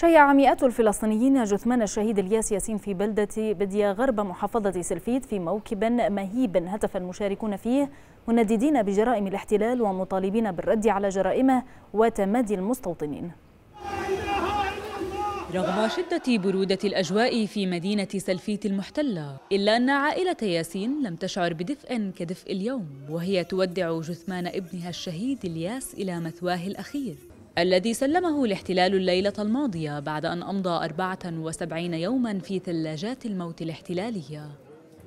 شيع مئات الفلسطينيين جثمان الشهيد الياس ياسين في بلدة بديا غرب محافظة سلفيت في موكب مهيب هتف المشاركون فيه منددين بجرائم الاحتلال ومطالبين بالرد على جرائمه وتمادي المستوطنين رغم شدة برودة الأجواء في مدينة سلفيت المحتلة إلا أن عائلة ياسين لم تشعر بدفء كدفء اليوم وهي تودع جثمان ابنها الشهيد الياس إلى مثواه الأخير الذي سلمه الاحتلال الليلة الماضية بعد أن أمضى 74 يوما في ثلاجات الموت الاحتلالية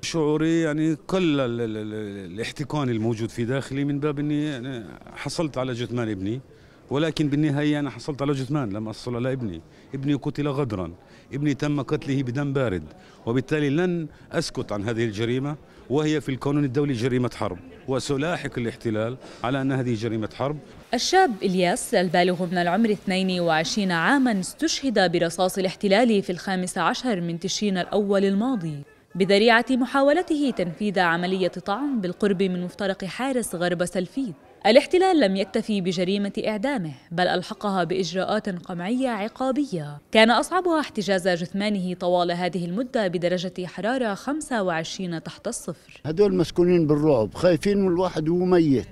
شعوري يعني كل الاحتكان الموجود في داخلي من باب أني يعني حصلت على جثمان ابني ولكن بالنهاية أنا حصلت على جثمان لم أصل على ابني ابني قتل غدرا ابني تم قتله بدم بارد وبالتالي لن أسكت عن هذه الجريمة وهي في القانون الدولي جريمة حرب وسلاحق الاحتلال على أن هذه جريمة حرب الشاب إلياس البالغ من العمر 22 عاما استشهد برصاص الاحتلال في الخامس عشر من تشرين الأول الماضي بذريعة محاولته تنفيذ عملية طعن بالقرب من مفترق حارس غرب سلفيد الاحتلال لم يكتفي بجريمة إعدامه بل ألحقها بإجراءات قمعية عقابية كان أصعبها احتجاز جثمانه طوال هذه المدة بدرجة حرارة 25 تحت الصفر هدول مسكونين بالرعب خايفين من الواحد وهو ميت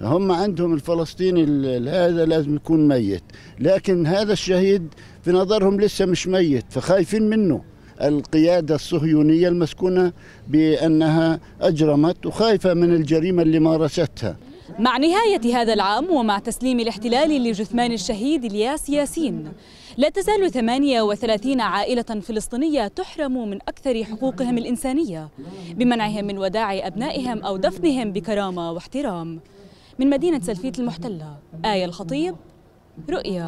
هم عندهم الفلسطيني هذا لازم يكون ميت لكن هذا الشهيد في نظرهم لسه مش ميت فخايفين منه القيادة الصهيونية المسكونة بأنها أجرمت وخايفة من الجريمة اللي مارستها مع نهاية هذا العام ومع تسليم الاحتلال لجثمان الشهيد الياس ياسين لا تزال 38 عائلة فلسطينية تحرم من أكثر حقوقهم الإنسانية بمنعهم من وداع أبنائهم أو دفنهم بكرامة واحترام من مدينة سلفيت المحتلة آية الخطيب رؤيا